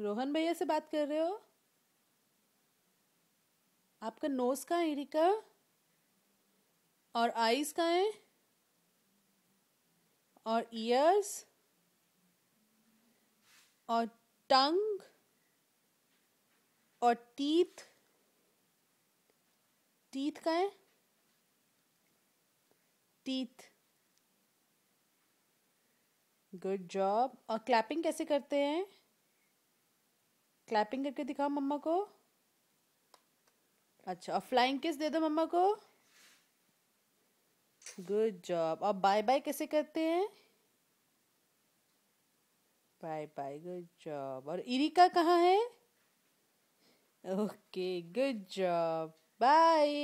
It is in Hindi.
रोहन भैया से बात कर रहे हो आपका नोज कहाँ है रिका और आईज कहाँ है और ईयर्स और टंग और टीथ टीथ का है टीथ गुड जॉब और क्लैपिंग कैसे करते हैं क्लैपिंग करके दिखाओ मम्मा को अच्छा और फ्लाइंग किस दे दो मम्मा को गुड जॉब अब बाय बाय कैसे करते हैं बाय बाय गुड जॉब और इरिका कहाँ है ओके गुड जॉब बाय